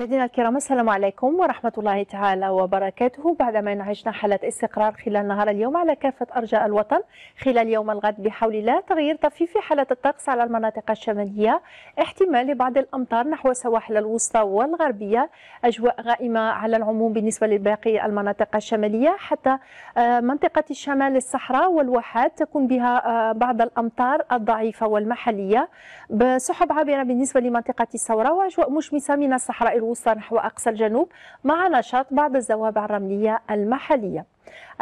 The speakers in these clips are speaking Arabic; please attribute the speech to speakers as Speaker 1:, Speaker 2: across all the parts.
Speaker 1: مدينة الكرام السلام عليكم ورحمة الله تعالى وبركاته بعدما نعيشنا حالة استقرار خلال نهار اليوم على كافة أرجاء الوطن خلال يوم الغد بحول الله تغيير طفيف في حالة الطقس على المناطق الشمالية احتمال لبعض الأمطار نحو السواحل الوسطى والغربية أجواء غائمة على العموم بالنسبة لباقي المناطق الشمالية حتى آه، منطقة الشمال الصحراء والواحات تكون بها آه، بعض الأمطار الضعيفة والمحلية بسحب عابرة بالنسبة لمنطقة الثورة وأجواء مشمسة من الصحراء الوسطى الوسطى نحو أقصى الجنوب مع نشاط بعض الزوابع الرملية المحلية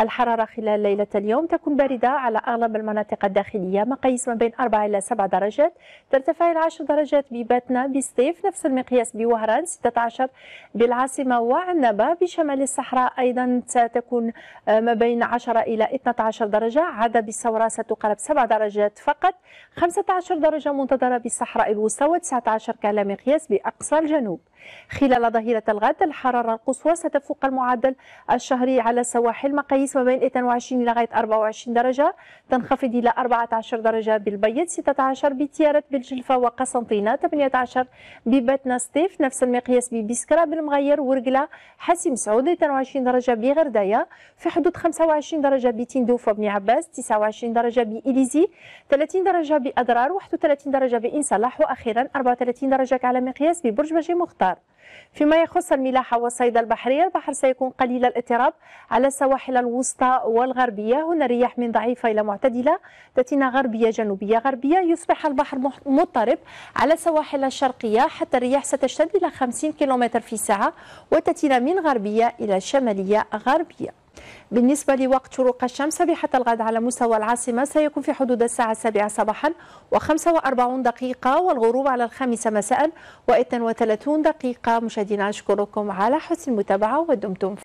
Speaker 1: الحرارة خلال ليلة اليوم تكون باردة على أغلب المناطق الداخلية مقاييس ما بين 4 إلى 7 درجات ترتفع إلى 10 درجات بباتنا بسطيف نفس المقياس بوهران 16 بالعاصمة وعنبة بشمال الصحراء أيضا ستكون آه، ما بين 10 إلى 12 درجة عدا بالثورة ستقرب 7 درجات فقط 15 درجة منتظرة بالصحراء الوسطى و19 كعلى مقياس بأقصى الجنوب خلال ظهيرة الغد الحرارة القصوى ستفوق المعدل الشهري على سواحل المقاييس ما بين 22 لغايه 24 درجه تنخفض الى 14 درجه بالبيض 16 بتيارت بالجلفه وقسنطينه 18 بباتنا ستيف نفس المقياس ببسكرة بالمغير ورقلة حسي مسعود 22 درجة بغرداية في حدود 25 درجة بتندوف وابن عباس 29 درجة بإليزي 30 درجة بأضرار 31 درجة بإن صلاح وأخيرا 34 درجة على مقياس ببرج بجي مختار فيما يخص الملاحة والصيد البحرية البحر سيكون قليل الاضطراب على السواحل الساحل الوسطى والغربية هنا الرياح من ضعيفة إلى معتدلة تأتينا غربية جنوبية غربية يصبح البحر مضطرب على السواحل الشرقية حتى الرياح ستشتد إلى 50 كم في الساعة وتأتينا من غربية إلى شمالية غربية بالنسبة لوقت شروق الشمس صبيحة الغد على مستوى العاصمة سيكون في حدود الساعة 7 صباحا و45 دقيقة والغروب على الخامسة مساء و32 دقيقة مشاهدينا أشكركم على حسن المتابعة ودمتم